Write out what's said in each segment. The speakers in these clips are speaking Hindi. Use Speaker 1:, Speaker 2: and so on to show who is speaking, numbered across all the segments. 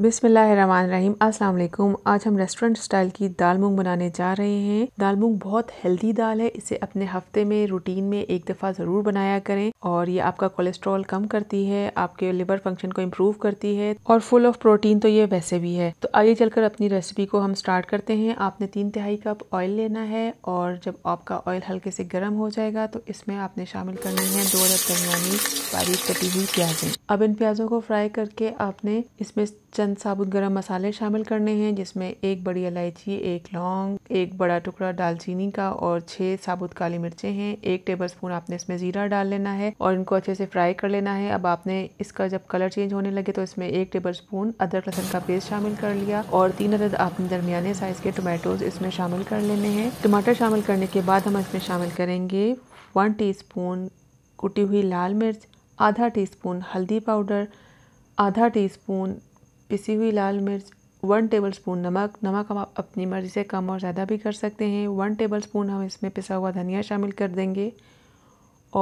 Speaker 1: बिसमीम अस्सलाम आज हम रेस्टोरेंट स्टाइल की दाल मूंग बनाने जा रहे हैं दाल मूंग बहुत हेल्दी दाल है इसे अपने हफ्ते में रूटीन में एक दफ़ा ज़रूर बनाया करें और ये आपका कोलेस्ट्रॉल कम करती है आपके लिवर फंक्शन को इम्प्रूव करती है और फुल ऑफ प्रोटीन तो ये वैसे भी है तो आइए चलकर अपनी रेसिपी को हम स्टार्ट करते हैं आपने तीन तिहाई कप ऑयल लेना है और जब आपका ऑयल हल्के से गर्म हो जाएगा तो इसमें आपने शामिल करनी है दो रब दरमियानी बारीक कटी हुई प्याजें अब इन प्याजों को फ्राई करके आपने इसमें चंद साबुत गरम मसाले शामिल करने हैं जिसमें एक बड़ी इलायची एक लौंग एक बड़ा टुकड़ा दालचीनी का और छह साबुत काली मिर्चें हैं एक टेबल स्पून आपने इसमें ज़ीरा डाल लेना है और इनको अच्छे से फ्राई कर लेना है अब आपने इसका जब कलर चेंज होने लगे तो इसमें एक टेबल स्पून अदरक लहसन का पेस्ट शामिल कर लिया और तीन अदद आपने दरमियाने साइज़ के टोमेटोज इसमें शामिल कर लेने हैं टमाटर शामिल करने के बाद हम इसमें शामिल करेंगे वन टी कुटी हुई लाल मिर्च आधा टीस्पून हल्दी पाउडर आधा टीस्पून पिसी हुई लाल मिर्च वन टेबल स्पून नमक नमक हम अपनी मर्ज़ी से कम और ज़्यादा भी कर सकते हैं वन टेबल स्पून हम इसमें पिसा हुआ धनिया शामिल कर देंगे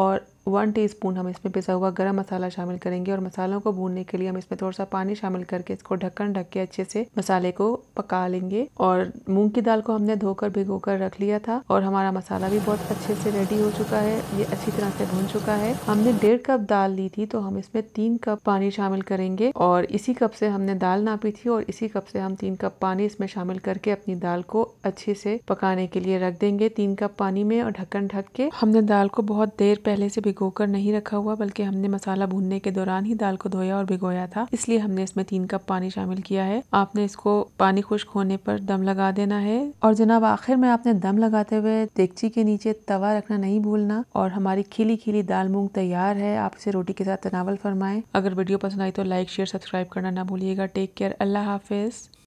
Speaker 1: और वन टीस्पून हम इसमें पिसा हुआ गरम मसाला शामिल करेंगे और मसालों को भूनने के लिए हम इसमें थोड़ा सा पानी शामिल करके इसको ढक्कन ढक के अच्छे से मसाले को पका लेंगे और मूंग की दाल को हमने धोकर भिगो कर रख लिया था और हमारा मसाला भी बहुत अच्छे से रेडी हो चुका है ये अच्छी तरह से भून चुका है हमने डेढ़ कप दाल ली थी तो हम इसमें तीन कप पानी शामिल करेंगे और इसी कप से हमने दाल नापी थी और इसी कप से हम तीन कप पानी इसमें शामिल करके अपनी दाल को अच्छे से पकाने के लिए रख देंगे तीन कप पानी में और ढक्कन ढक के हमने दाल को बहुत देर पहले से भिगोकर नहीं रखा हुआ बल्कि हमने मसाला भूनने के दौरान ही दाल को धोया और भिगोया था इसलिए हमने इसमें तीन कप पानी शामिल किया है आपने इसको पानी खुश्क होने पर दम लगा देना है और जनाब आखिर में आपने दम लगाते हुए देगची के नीचे तवा रखना नहीं भूलना और हमारी खिली खिली दाल मूंग तैयार है आप इसे रोटी के साथ तनावल फरमाएं अगर वीडियो पसंद आई तो लाइक शेयर सब्सक्राइब करना ना भूलिएगा टेक केयर अल्लाह हाफिज़